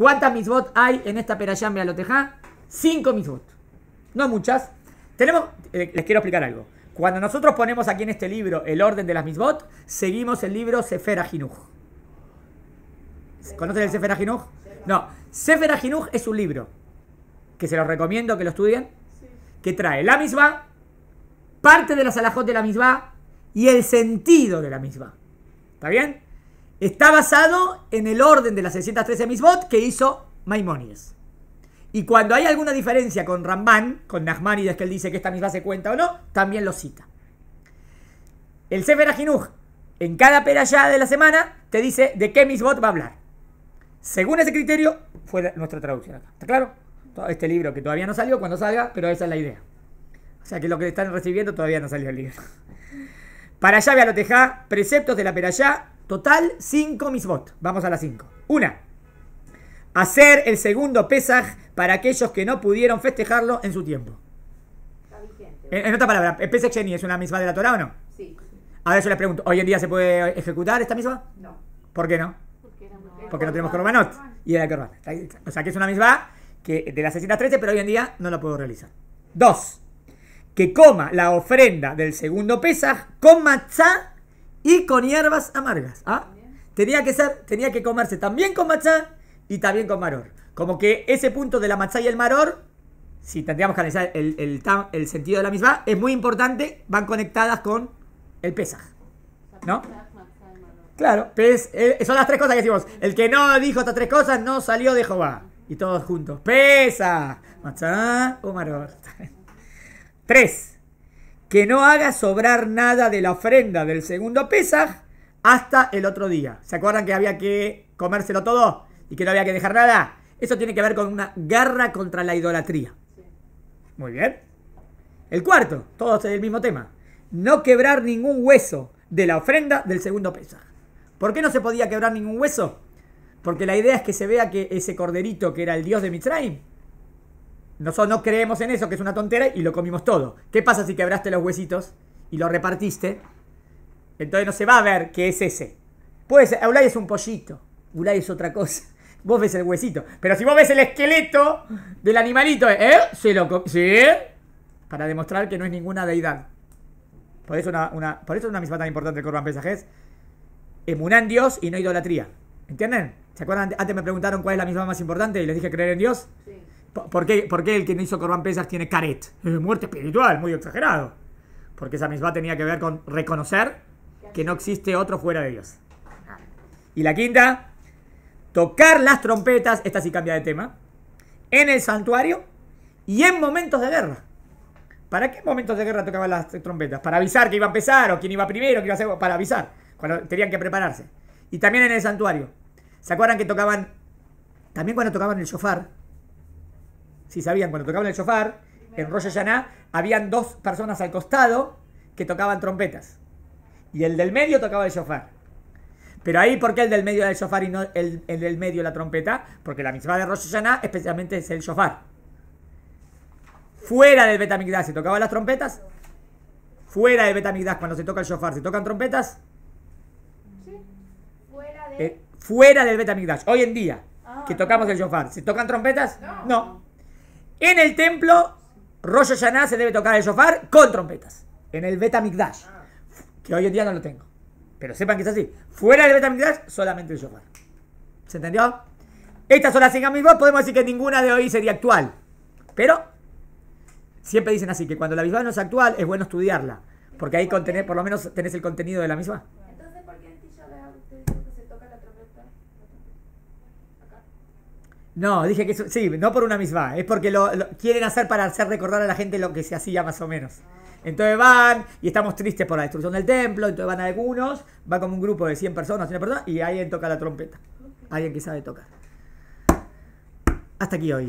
¿Cuántas misbot hay en esta Perayán Bealotejá? Cinco misbot. No muchas. Tenemos, eh, les quiero explicar algo. Cuando nosotros ponemos aquí en este libro el orden de las misbot, seguimos el libro Sefer Ajinuj. ¿Conocen el Sefer Ajinuj? No. Sefer Ajinuj es un libro que se los recomiendo que lo estudien, que trae la misma, parte de las alajot de la misma y el sentido de la misma. ¿Está bien? Está basado en el orden de las 613 misbot que hizo Maimonides. Y cuando hay alguna diferencia con Ramban, con Nachmanides que él dice que esta misma se cuenta o no, también lo cita. El Sefer Ajinuj, en cada perayá de la semana, te dice de qué misbot va a hablar. Según ese criterio, fue nuestra traducción acá. ¿Está claro? este libro que todavía no salió, cuando salga, pero esa es la idea. O sea que lo que están recibiendo todavía no salió el libro. Para allá, vea lo preceptos de la perayá, Total, 5 misbot. Vamos a las 5. Una. Hacer el segundo Pesaj para aquellos que no pudieron festejarlo en su tiempo. Está En, otra palabra, pesaj Sheni es una misma de la Torah o no? Sí. Ahora yo les pregunto, ¿hoy en día se puede ejecutar esta misma? No. ¿Por qué no? Porque no, tenemos corbanot. Y era corban. O sea que es una misma que de las 613, pero hoy en día no la puedo realizar. Dos. Que coma la ofrenda del segundo Pesaj con matzah y con hierbas amargas. ¿ah? Tenía que ser, tenía que comerse también con matcha y también con maror. Como que ese punto de la matcha y el maror, si tendríamos que analizar el, el, el sentido de la misma, es muy importante, van conectadas con el pesaj. ¿No? Claro, pues, eh, son las tres cosas que decimos. El que no dijo estas tres cosas no salió de Jehová. Y todos juntos. Pesa. matcha o maror. tres que no haga sobrar nada de la ofrenda del segundo Pesaj hasta el otro día. ¿Se acuerdan que había que comérselo todo y que no había que dejar nada? Eso tiene que ver con una garra contra la idolatría. Muy bien. El cuarto, todo es el mismo tema. No quebrar ningún hueso de la ofrenda del segundo Pesaj. ¿Por qué no se podía quebrar ningún hueso? Porque la idea es que se vea que ese corderito que era el dios de Mitzrayim nosotros no creemos en eso, que es una tontera, y lo comimos todo. ¿Qué pasa si quebraste los huesitos y lo repartiste? Entonces no se va a ver qué es ese. Puede ser, Ulay es un pollito, Ulay es otra cosa. Vos ves el huesito. Pero si vos ves el esqueleto del animalito, ¿eh? Se lo ¿Sí? Para demostrar que no es ninguna deidad. Por eso una, una por eso una misma tan importante el Corban Pesajes. Emuná en Dios y no idolatría. ¿Entienden? ¿Se acuerdan? Antes me preguntaron cuál es la misma más importante y les dije creer en Dios. Sí. ¿Por qué, el que no hizo Corban pesas tiene caret? muerte espiritual, muy exagerado. Porque esa misma tenía que ver con reconocer que no existe otro fuera de Dios. Y la quinta, tocar las trompetas, esta sí cambia de tema, en el santuario y en momentos de guerra. ¿Para qué momentos de guerra tocaban las trompetas? Para avisar que iba a empezar, o quién iba primero, quién iba para avisar, cuando tenían que prepararse. Y también en el santuario. ¿Se acuerdan que tocaban, también cuando tocaban el shofar, si sabían, cuando tocaban el shofar, en Rosh Hashanah, habían dos personas al costado que tocaban trompetas. Y el del medio tocaba el shofar. Pero ahí, ¿por qué el del medio era el shofar y no el, del medio la trompeta? Porque la misma de Rosh especialmente es el shofar. Fuera del Betamigdash se tocaban las trompetas. Fuera del Betamigdash cuando se toca el shofar, ¿se tocan trompetas? Sí. Fuera, eh, fuera del Betamigdash, hoy en día, ah, que tocamos el shofar, ¿se tocan trompetas? no. En el templo, Rosh Hashanah se debe tocar el shofar con trompetas. En el Mikdash. Ah. que hoy en día no lo tengo. Pero sepan que es así. Fuera del Mikdash, solamente el shofar. ¿Se entendió? Estas son las cinco mismas. Podemos decir que ninguna de hoy sería actual. Pero siempre dicen así, que cuando la misma no es actual, es bueno estudiarla. Porque ahí por lo menos tenés el contenido de la misma. No, dije que sí, no por una misma, es porque lo, quieren hacer para hacer recordar a la gente lo que se hacía más o menos. Entonces van y estamos tristes por la destrucción del templo, entonces van algunos, va como un grupo de 100 personas, 100 personas y alguien toca la trompeta. Alguien que sabe tocar. Hasta aquí hoy.